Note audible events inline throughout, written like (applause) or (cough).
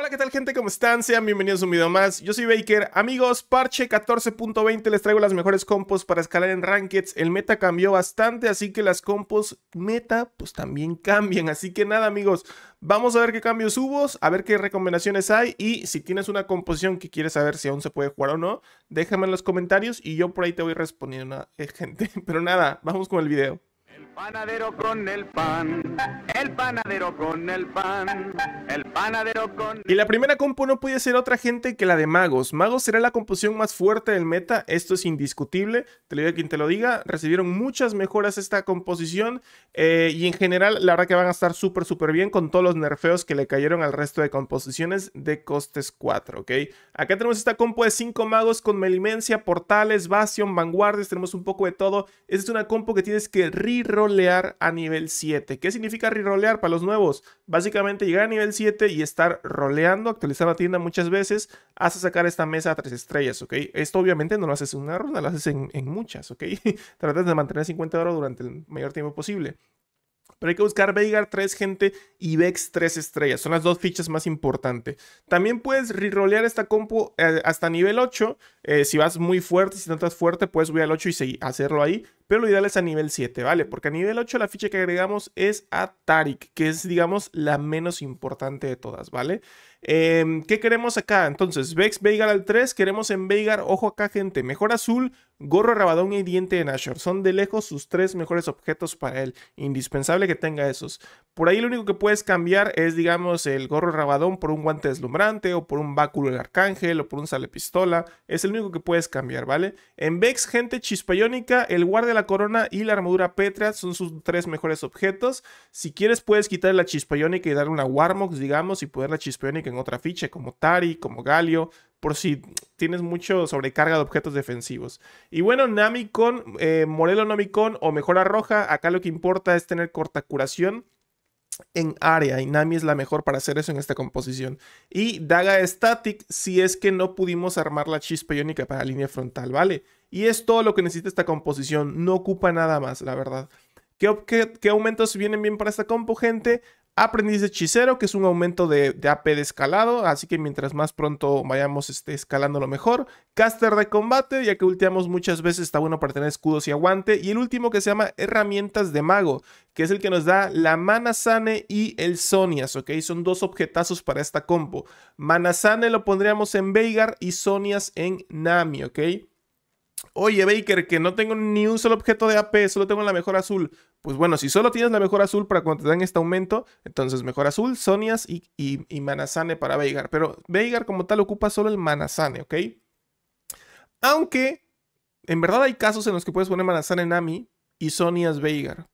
Hola, ¿qué tal gente? ¿Cómo están? Sean bienvenidos a un video más. Yo soy Baker. Amigos, parche 14.20, les traigo las mejores compos para escalar en rankings El meta cambió bastante, así que las compos meta pues también cambian. Así que nada, amigos, vamos a ver qué cambios hubo, a ver qué recomendaciones hay y si tienes una composición que quieres saber si aún se puede jugar o no, déjame en los comentarios y yo por ahí te voy respondiendo, eh, gente. (laughs) Pero nada, vamos con el video. El panadero con el pan, el panadero con el pan, el y la primera compo no puede ser otra gente que la de Magos. Magos será la composición más fuerte del meta, esto es indiscutible, te lo digo a quien te lo diga. Recibieron muchas mejoras esta composición eh, y en general la verdad que van a estar súper súper bien con todos los nerfeos que le cayeron al resto de composiciones de costes 4, ¿ok? Acá tenemos esta compo de 5 magos con Melimencia, Portales, Bastion, Vanguardias, tenemos un poco de todo. Esta es una compo que tienes que rerolear a nivel 7. ¿Qué significa rerolear para los nuevos? Básicamente llegar a nivel 7 y estar roleando, actualizar la tienda muchas veces hasta sacar esta mesa a tres estrellas, ¿ok? Esto obviamente no lo haces en una ronda, lo haces en, muchas, ¿ok? (laughs) Tratas de mantener 50 oro durante el mayor tiempo posible. Pero hay que buscar Veigar 3 gente y Vex 3 estrellas. Son las dos fichas más importantes. También puedes rerolear esta compu eh, hasta nivel 8. Eh, si vas muy fuerte, si no estás fuerte, puedes subir al 8 y hacerlo ahí pero lo ideal es a nivel 7, ¿vale? Porque a nivel 8 la ficha que agregamos es a Tarik, que es, digamos, la menos importante de todas, ¿vale? Em, ¿Qué queremos acá? Entonces, Vex, Veigar al 3, queremos en Veigar, ojo acá gente, mejor azul, gorro, rabadón y diente de Nashor. Son de lejos sus tres mejores objetos para él, indispensable que tenga esos. Por ahí lo único que puedes cambiar es, digamos, el gorro rabadón por un guante deslumbrante o por un báculo del arcángel o por un sale pistola. Es el único que puedes cambiar, ¿vale? En Vex, gente, chispayónica, el guardia corona y la armadura Petra son sus tres mejores objetos. Si quieres, puedes quitar la chispa y dar una Warmox, digamos, y poner la chispa en otra ficha, como Tari, como Galio, por si tienes mucho sobrecarga de objetos defensivos. Y bueno, Namicon, eh, Morelo Namicon o Mejora Roja, acá lo que importa es tener corta curación en área y Nami es la mejor para hacer eso en esta composición. Y Daga Static si es que no pudimos armar la chispa iónica para la línea frontal, ¿vale? Y es todo lo que necesita esta composición. No ocupa nada más, la verdad. ¿Qué, aumentos vienen bien para esta compo, gente? Aprendiz de hechicero, que es un aumento de, AP de escalado, así que mientras más pronto vayamos este, escalando lo mejor. Caster de combate, ya que ultiamos muchas veces, está bueno para tener escudos y aguante. Y el último que se llama herramientas de mago, que es el que nos da la mana sane y el sonias, ¿ok? Son dos objetazos para esta compo. Mana sane lo pondríamos en Veigar y sonias en Nami, ¿ok? Oye, Baker, que no tengo ni un solo objeto de AP, solo tengo la mejor azul. Pues bueno, si solo tienes la mejor azul para cuando te dan este aumento, entonces mejor azul, Sonias y, y, y Manasane para Veigar. Pero Veigar como tal ocupa solo el Manasane, ¿ok? Aunque en verdad hay casos en los que puedes poner Manasane Nami y Sonias Veigar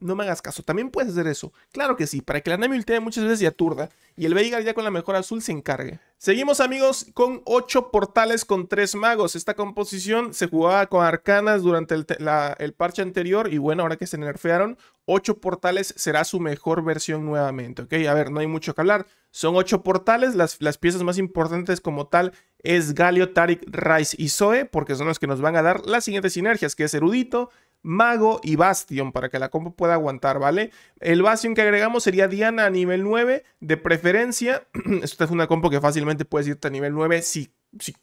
no me hagas caso. También puedes hacer eso. Claro que sí, para que la Nami muchas veces y aturda. Y el Veigar ya con la mejor azul se encargue. Seguimos amigos con 8 portales con 3 magos. Esta composición se jugaba con arcanas durante el, parche anterior. Y bueno, ahora que se nerfearon, 8 portales será su mejor versión nuevamente. Ok, a ver, no hay mucho que hablar. Son 8 portales. Las, las piezas más importantes como tal es Galio, Tarik, Rice y Zoe. Porque son los que nos van a dar las siguientes sinergias. Que es Erudito, Mago y Bastion para que la compo pueda aguantar, ¿vale? El Bastion que agregamos sería Diana a nivel 9, de preferencia. (clears throat) Esta es una compo que fácilmente puedes irte a nivel 9 si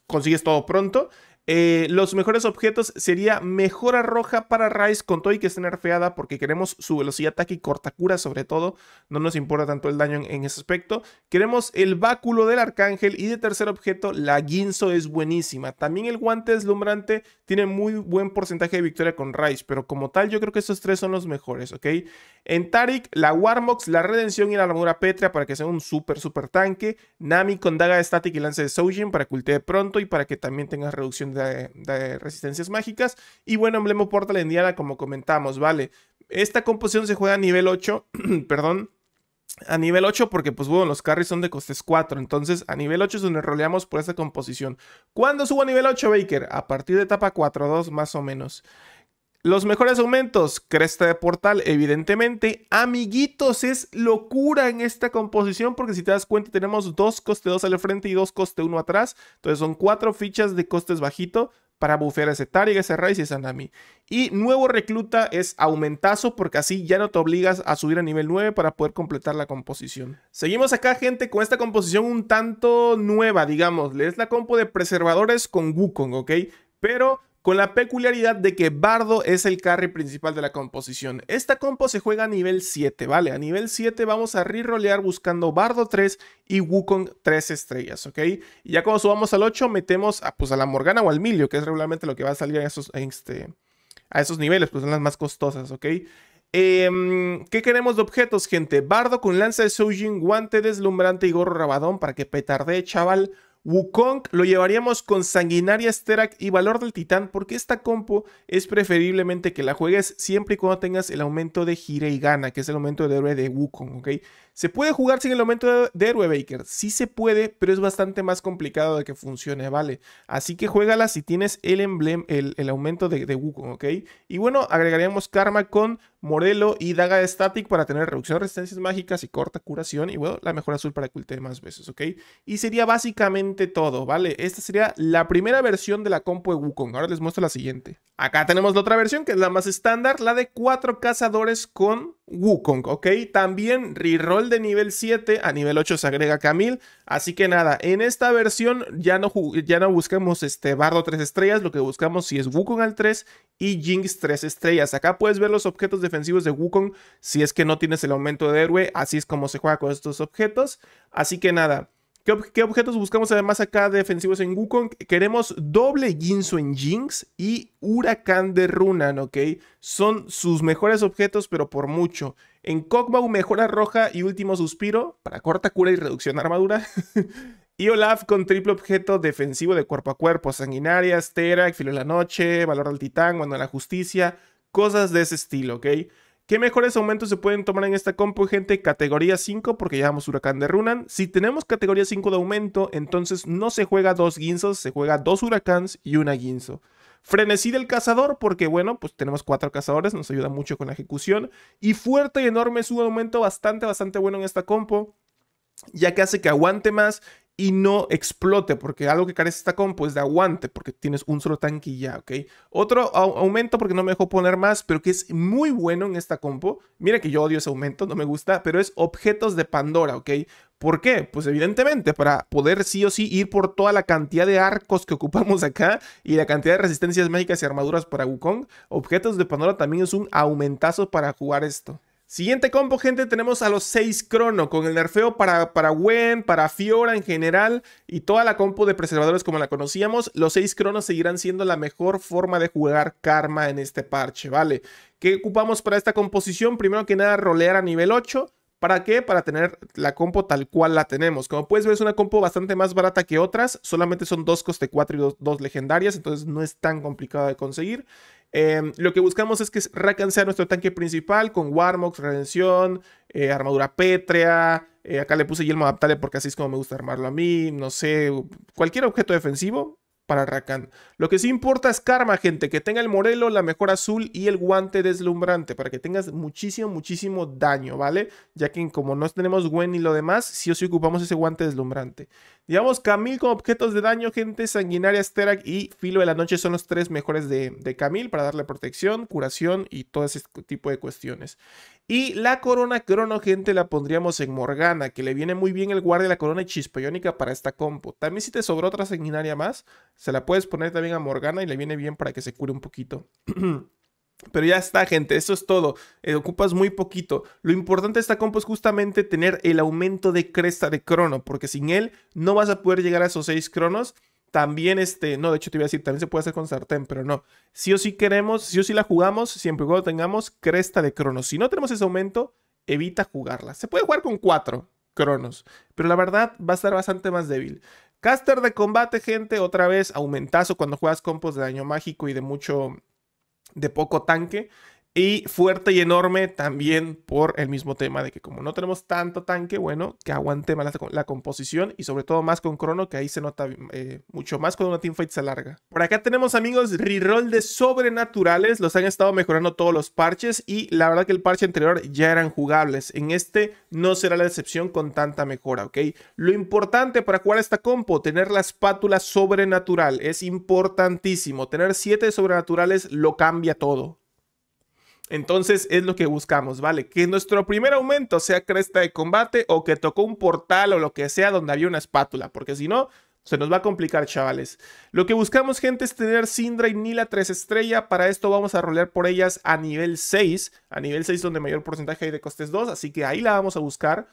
consigues todo pronto. Eh, los mejores objetos sería mejora roja para Rice con todo y que esté nerfeada porque queremos su velocidad ataque y cura sobre todo. No nos importa tanto el daño en, ese aspecto. Queremos el báculo del arcángel y de tercer objeto la Ginzo es buenísima. También el guante deslumbrante tiene muy buen porcentaje de victoria con Rice, pero como tal yo creo que estos tres son los mejores, ¿ok? En Tarik, la Warmox, la Redención y la Armadura Petrea para que sea un super super tanque. Nami con daga Static y lance de Sojin, para que ultee pronto y para que también tengas reducción de de, resistencias mágicas. Y bueno, emblema Portal en Diana, como comentamos, vale. Esta composición se juega a nivel 8, (clears throat) perdón, a nivel 8 porque pues bueno, los carries son de costes 4, entonces a nivel 8 es donde roleamos por esta composición. ¿Cuándo subo a nivel 8 Baker? A partir de etapa 4-2 más o menos. Los mejores aumentos, cresta de portal, evidentemente. Amiguitos, es locura en esta composición porque si te das cuenta tenemos dos coste 2 al frente y dos coste 1 atrás. Entonces son cuatro fichas de costes bajito para bufear ese a ese raíz y ese Nami. Y nuevo recluta es aumentazo porque así ya no te obligas a subir a nivel 9 para poder completar la composición. Seguimos acá gente con esta composición un tanto nueva, digamos. Es la compo de preservadores con Wukong, ¿ok? Pero con la peculiaridad de que Bardo es el carry principal de la composición. Esta compo se juega a nivel 7, ¿vale? A nivel 7 vamos a rerolear buscando Bardo 3 y Wukong 3 estrellas, ¿ok? Y ya cuando subamos al 8 metemos a, pues, a la Morgana o al Milio, que es regularmente lo que va a salir a esos, este, a esos niveles, pues son las más costosas, ¿ok? Em, ¿Qué queremos de objetos, gente? Bardo con lanza de Sojin, guante deslumbrante y gorro rabadón para que petardee, chaval. Wukong lo llevaríamos con Sanguinaria Sterak y Valor del Titán porque esta compo es preferiblemente que la juegues siempre y cuando tengas el aumento de Gira y Gana, que es el aumento de héroe de Wukong, ¿ok? ¿Se puede jugar sin el aumento de héroe Baker? Sí se puede, pero es bastante más complicado de que funcione, ¿vale? Así que juégala si tienes el emblema, el, aumento de, Wukong, ¿ok? Y bueno, agregaríamos Karma con Morelo y Daga de Static para tener reducción de resistencias mágicas y corta curación. Y bueno, la mejor azul para que más veces, ¿ok? Y sería básicamente todo, ¿vale? Esta sería la primera versión de la compo de Wukong. Ahora les muestro la siguiente. Acá tenemos la otra versión, que es la más estándar, la de cuatro cazadores con Wukong, ¿ok? También reroll de nivel 7 a nivel 8 se agrega Camille. Así que nada, en esta versión ya no, ya no buscamos este Bardo 3 estrellas, lo que buscamos si es Wukong al 3 y Jinx 3 estrellas. Acá puedes ver los objetos defensivos de Wukong si es que no tienes el aumento de héroe, así es como se juega con estos objetos. Así que nada, ¿Qué, objetos buscamos además acá defensivos en Wukong? Queremos doble Jinsu en Jinx y Huracán de Runan, ¿ok? Son sus mejores objetos, pero por mucho. En Kog'Maw, Mejora Roja y Último Suspiro, para corta cura y reducción de armadura. (laughs) y Olaf con triple objeto defensivo de cuerpo a cuerpo, Sanguinaria, stera, Filo de la Noche, Valor al Titán, cuando de la Justicia, cosas de ese estilo, ¿ok? ¿Qué mejores aumentos se pueden tomar en esta compo gente? Categoría 5, porque llevamos Huracán de Runan. Si tenemos categoría 5 de aumento, entonces no se juega dos Guinzos, se juega dos Huracans y una Guinzo. Frenesí del cazador, porque bueno, pues tenemos cuatro cazadores, nos ayuda mucho con la ejecución. Y fuerte y enorme es un aumento bastante, bastante bueno en esta compo ya que hace que aguante más y no explote, porque algo que carece esta compo es de aguante, porque tienes un solo tanque y ya, ¿ok? Otro aumento, porque no me dejó poner más, pero que es muy bueno en esta compo. Mira que yo odio ese aumento, no me gusta, pero es objetos de Pandora, ¿ok? ¿Por qué? Pues evidentemente para poder sí o sí ir por toda la cantidad de arcos que (laughs) ocupamos acá y la cantidad de resistencias mágicas y armaduras para Wukong, objetos de Pandora también es un aumentazo para jugar esto. Siguiente compo, gente, tenemos a los 6 crono, con el nerfeo para, para Gwen, para Fiora en general y toda la compo de preservadores como la conocíamos. Los 6 cronos seguirán siendo la mejor forma de jugar Karma en este parche, ¿vale? ¿Qué ocupamos para esta composición? Primero que nada, rolear a nivel 8. ¿Para qué? Para tener la compo tal cual la tenemos. Como puedes ver, es una compo bastante más barata que otras. Solamente son dos coste 4 y dos, legendarias, entonces no es tan complicado de conseguir. Em, lo que buscamos es que Rakan sea nuestro tanque principal con Warmox, Redención, eh, Armadura Pétrea. Eh, acá le puse Yelmo Adaptable porque así es como me gusta armarlo a mí. No sé, cualquier objeto defensivo para Rakan. Lo que sí importa es karma, gente. Que tenga el Morelo, la mejor azul y el guante deslumbrante. Para que tengas muchísimo, muchísimo daño, ¿vale? Ya que como no tenemos Gwen ni lo demás, sí o sí ocupamos ese guante deslumbrante. Digamos, Camil con objetos de daño, gente. Sanguinaria, Sterak y Filo de la Noche son los tres mejores de, de para darle protección, curación y todo ese tipo de cuestiones. Y la corona crono, gente, la pondríamos en Morgana, que le viene muy bien el guardia de la corona chispeónica para esta compo. También si te sobró otra sanguinaria más, se la puedes poner también a Morgana y le viene bien para que se cure un poquito. (clears throat) Pero ya está, gente, eso es todo. Eh, ocupas muy poquito. Lo importante de esta compo es justamente tener el aumento de cresta de crono, porque sin él no vas a poder llegar a esos 6 cronos también, este, no, de hecho te iba a decir, también se puede hacer con sartén, pero no. Si o sí queremos, si o sí la jugamos, siempre y cuando tengamos cresta de cronos. Si no tenemos ese aumento, evita jugarla. Se puede jugar con cuatro cronos, pero la verdad va a estar bastante más débil. Caster de combate, gente, otra vez aumentazo cuando juegas compos de daño mágico y de mucho, de poco tanque. Y fuerte y enorme también por el mismo tema de que como no tenemos tanto tanque, bueno, que aguante más la, composición y sobre todo más con Crono, que ahí se nota eh, mucho más cuando una teamfight se alarga. Por acá tenemos amigos reroll de sobrenaturales, los han estado mejorando todos los parches y la verdad que el parche anterior ya eran jugables. En este no será la excepción con tanta mejora, ¿ok? Lo importante para jugar esta compo, tener la espátula sobrenatural, es importantísimo. Tener 7 sobrenaturales lo cambia todo. Entonces es lo que buscamos, ¿vale? Que nuestro primer aumento sea cresta de combate o que tocó un portal o lo que sea donde había una espátula, porque si no, se nos va a complicar, chavales. Lo que buscamos, gente, es tener Sindra y Nila 3 estrella. Para esto vamos a rolear por ellas a nivel 6, a nivel 6 donde mayor porcentaje hay de costes 2, así que ahí la vamos a buscar.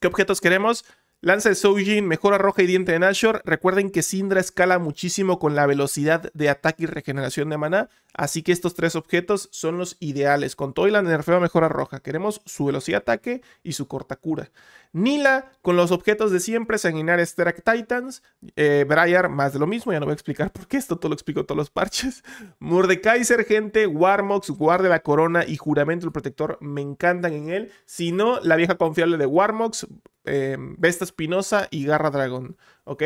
¿Qué objetos queremos? Lanza de Soujin, mejora roja y diente de Nashor. Recuerden que Sindra escala muchísimo con la velocidad de ataque y regeneración de maná, así que estos tres objetos son los ideales. Con todo y nerfeo mejora roja, queremos su velocidad de ataque y su corta cura. Nila, con los objetos de siempre, sanguinar Sterak Titans. Eh, Briar, más de lo mismo, ya no voy a explicar por qué, esto todo lo explico todos los parches. (laughs) Mordekaiser, gente, Warmox, Guarde la Corona y Juramento el Protector me encantan en él. Si no, la vieja confiable de Warmox, Vesta em, Espinosa y Garra Dragón, ¿ok?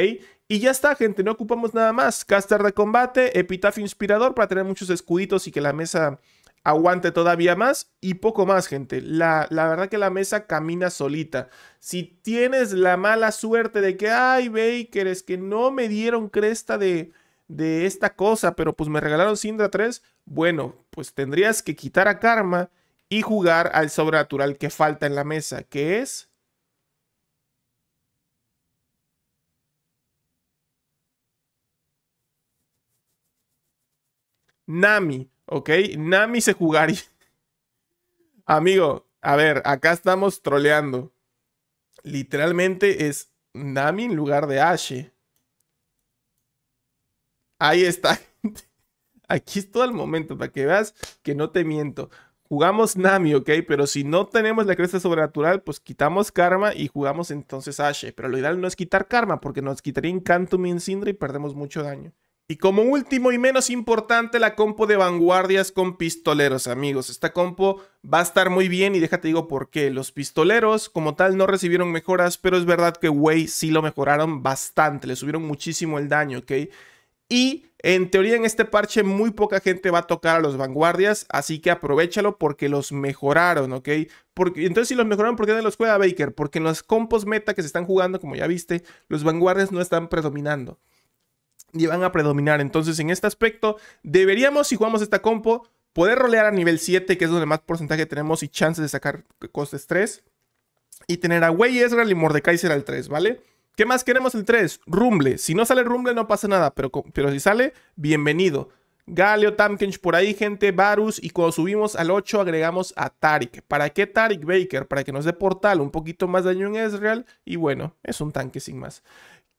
Y ya está, gente, no ocupamos nada más. Caster de combate, epitafio inspirador para tener muchos escuditos y que la mesa aguante todavía más y poco más, gente. La, verdad que la mesa camina solita. Si tienes la mala suerte de que, ay, Baker, es que no me dieron cresta de, de esta cosa, pero pues me regalaron Sindra 3, bueno, pues tendrías que quitar a Karma y jugar al sobrenatural que falta en la mesa, que es Nami, ¿ok? Nami se jugaría. (laughs) Amigo, a ver, acá estamos troleando. Literalmente es Nami en lugar de Ashe. Ahí está, (laughs) Aquí es todo el momento para que veas que no te miento. Jugamos Nami, ¿ok? Pero si no tenemos la cresta sobrenatural, pues quitamos karma y jugamos entonces Ashe. Pero lo ideal no es quitar karma, porque nos quitaría Encanto y Sindra y perdemos mucho daño. Y como último y menos importante, la compo de vanguardias con pistoleros, amigos. Esta compo va a estar muy bien y déjate digo por qué. Los pistoleros como tal no recibieron mejoras, pero es verdad que Way sí lo mejoraron bastante, le subieron muchísimo el daño, ¿ok? Y en teoría en este parche muy poca gente va a tocar a los vanguardias, así que aprovechalo porque los mejoraron, ¿ok? Porque, entonces si los mejoraron, ¿por qué no los juega Baker? Porque en los compos meta que se están jugando, como ya viste, los vanguardias no están predominando y van a predominar. Entonces, en este aspecto, deberíamos, si jugamos esta compo, poder rolear a nivel 7, que es donde más porcentaje tenemos y chances de sacar costes 3. Y tener a Wey Ezreal y Mordekaiser al 3, ¿vale? ¿Qué más queremos el 3? Rumble. Si no sale Rumble, no pasa nada, pero, pero si sale, bienvenido. Galio, Tamkench por ahí, gente, Varus. Y cuando subimos al 8, agregamos a Tarik. ¿Para qué Tarik Baker? Para que nos dé portal, un poquito más daño en Ezreal. Y bueno, es un tanque sin más.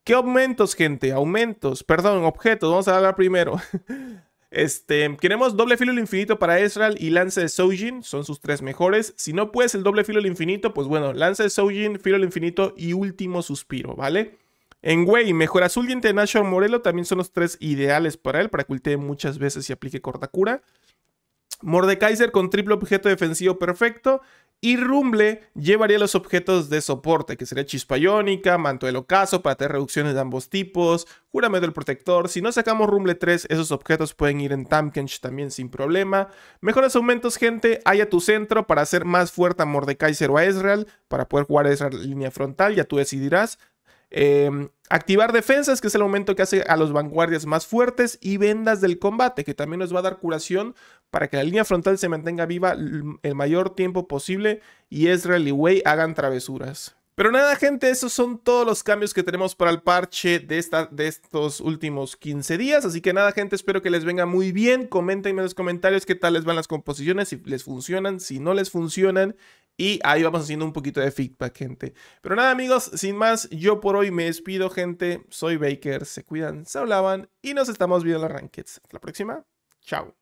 ¿Qué aumentos, gente? Aumentos, perdón, objetos. Vamos a hablar primero. (laughs) Este, queremos doble filo al infinito para Ezreal y lance de Sojin, son sus tres mejores. Si no puedes el doble filo al infinito, pues bueno, lance de Sojin, filo al infinito y último suspiro, ¿vale? En Way, mejor azul de International Morelo también son los tres ideales para él, para que ultee muchas veces y aplique corta cura. Mordekaiser con triple objeto defensivo perfecto y Rumble llevaría los objetos de soporte, que sería Chispa Iónica, Manto del Ocaso para tener reducciones de ambos tipos, Juramento del Protector. Si no sacamos Rumble 3, esos objetos pueden ir en Tamkench también sin problema. Mejores aumentos, gente, hay a tu centro para hacer más fuerte a Mordekaiser o a Ezreal, para poder jugar a Ezreal línea frontal, ya tú decidirás. Em, activar defensas, que es el momento que hace a los vanguardias más fuertes, y vendas del combate, que también nos va a dar curación para que la línea frontal se mantenga viva el mayor tiempo posible y es y hagan travesuras. Pero nada, gente, esos son todos los cambios que tenemos para el parche de, de estos últimos 15 días. Así que nada, gente, espero que les venga muy bien. Comenten en los comentarios qué tal les van las composiciones, si les funcionan, si no les funcionan. Y ahí vamos haciendo un poquito de feedback, gente. Pero nada, amigos, sin más, yo por hoy me despido, gente. Soy Baker, se cuidan, se hablaban y nos estamos viendo en las Rankeds. Hasta la próxima. Chao.